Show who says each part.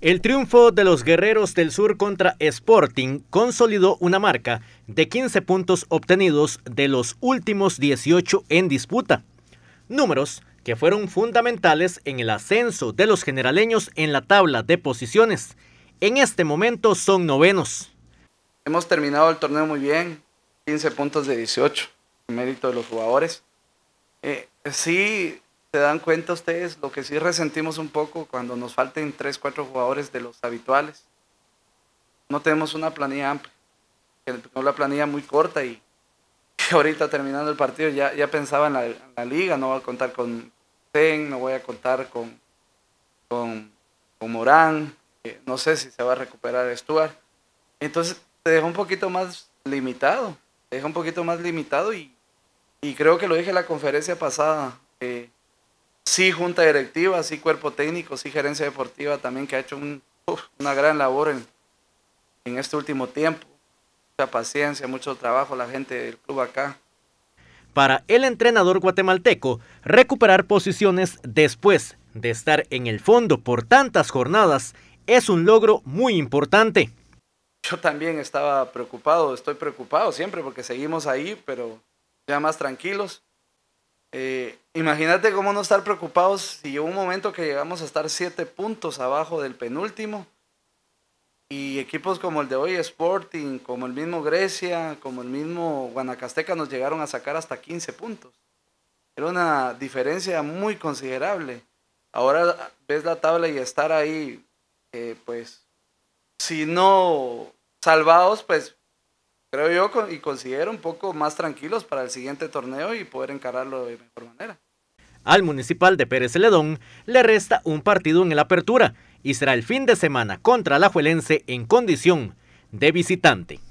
Speaker 1: El triunfo de los Guerreros del Sur contra Sporting consolidó una marca de 15 puntos obtenidos de los últimos 18 en disputa, números que fueron fundamentales en el ascenso de los generaleños en la tabla de posiciones. En este momento son novenos. Hemos terminado el torneo
Speaker 2: muy bien, 15 puntos de 18, mérito de los jugadores. Eh, sí, dan cuenta ustedes lo que sí resentimos un poco cuando nos falten 3, 4 jugadores de los habituales. No tenemos una planilla amplia, la planilla muy corta y ahorita terminando el partido ya, ya pensaba en la, liga, no voy a contar con Ten, no voy a contar con, con, Morán, eh, no sé si se va a recuperar Stuart. Entonces te deja un poquito más limitado, deja un poquito más limitado y, y creo que lo dije en la conferencia pasada, sí junta directiva, sí cuerpo técnico, sí gerencia deportiva también que ha hecho una gran labor en, en este último tiempo. Mucha paciencia, mucho trabajo la gente del club acá.
Speaker 1: Para el entrenador guatemalteco, recuperar posiciones después de estar en el fondo por tantas jornadas es un logro muy importante.
Speaker 2: Yo también estaba preocupado, estoy preocupado siempre porque seguimos ahí, pero ya más tranquilos. Eh, imagínate cómo no estar preocupados si llegó un momento que llegamos a estar siete puntos abajo del penúltimo. Y equipos como el de hoy, Sporting, como el mismo Grecia, como el mismo Guanacasteca, nos llegaron a sacar hasta 15 puntos. Era una diferencia muy considerable. Ahora ves la tabla y estar ahí, eh, pues, si no salvados, pues creo yo y considero un poco más tranquilos para el siguiente torneo y poder encararlo de mejor manera.
Speaker 1: Al municipal de Pérez Celedón le resta un partido en la apertura y será el fin de semana contra la Juelense en condición de visitante.